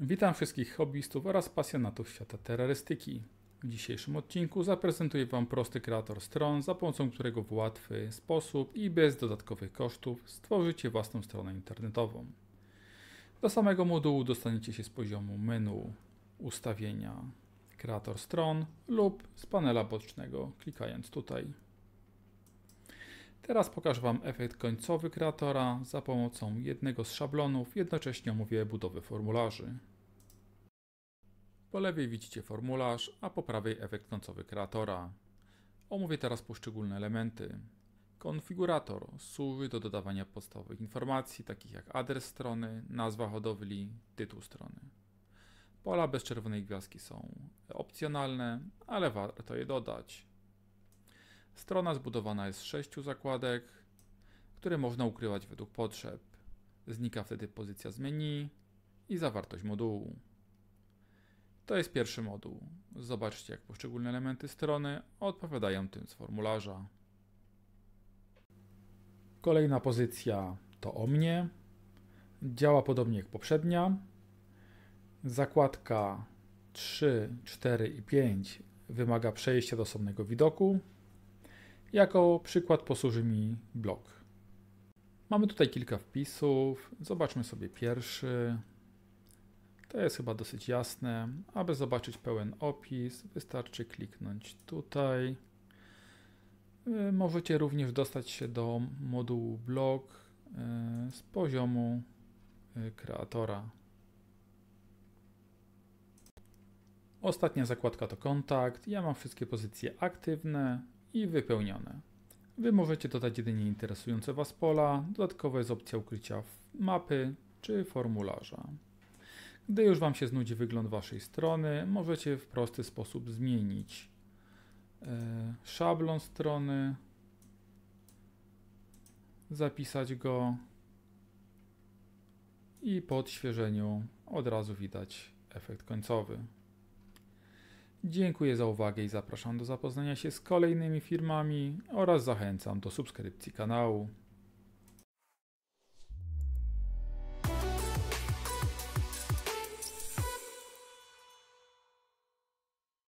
Witam wszystkich hobbystów oraz pasjonatów świata terrorystyki. W dzisiejszym odcinku zaprezentuję Wam prosty kreator stron, za pomocą którego w łatwy sposób i bez dodatkowych kosztów stworzycie własną stronę internetową. Do samego modułu dostaniecie się z poziomu menu ustawienia kreator stron lub z panela bocznego klikając tutaj. Teraz pokażę Wam efekt końcowy kreatora za pomocą jednego z szablonów, jednocześnie omówię budowę formularzy. Po lewej widzicie formularz, a po prawej efekt końcowy kreatora. Omówię teraz poszczególne elementy. Konfigurator służy do dodawania podstawowych informacji, takich jak adres strony, nazwa hodowli, tytuł strony. Pola bez czerwonej gwiazdki są opcjonalne, ale warto je dodać. Strona zbudowana jest z sześciu zakładek, które można ukrywać według potrzeb. Znika wtedy pozycja z menu i zawartość modułu. To jest pierwszy moduł. Zobaczcie, jak poszczególne elementy strony odpowiadają tym z formularza. Kolejna pozycja to o mnie. Działa podobnie jak poprzednia. Zakładka 3, 4 i 5 wymaga przejścia do osobnego widoku. Jako przykład posłuży mi blok. Mamy tutaj kilka wpisów. Zobaczmy sobie pierwszy. To jest chyba dosyć jasne. Aby zobaczyć pełen opis, wystarczy kliknąć tutaj. Możecie również dostać się do modułu blog e, z poziomu e, kreatora. Ostatnia zakładka to kontakt. Ja mam wszystkie pozycje aktywne i wypełnione. Wy możecie dodać jedynie interesujące Was pola. Dodatkowo jest opcja ukrycia mapy czy formularza. Gdy już Wam się znudzi wygląd Waszej strony, możecie w prosty sposób zmienić e, szablon strony, zapisać go i po odświeżeniu od razu widać efekt końcowy. Dziękuję za uwagę i zapraszam do zapoznania się z kolejnymi firmami oraz zachęcam do subskrypcji kanału.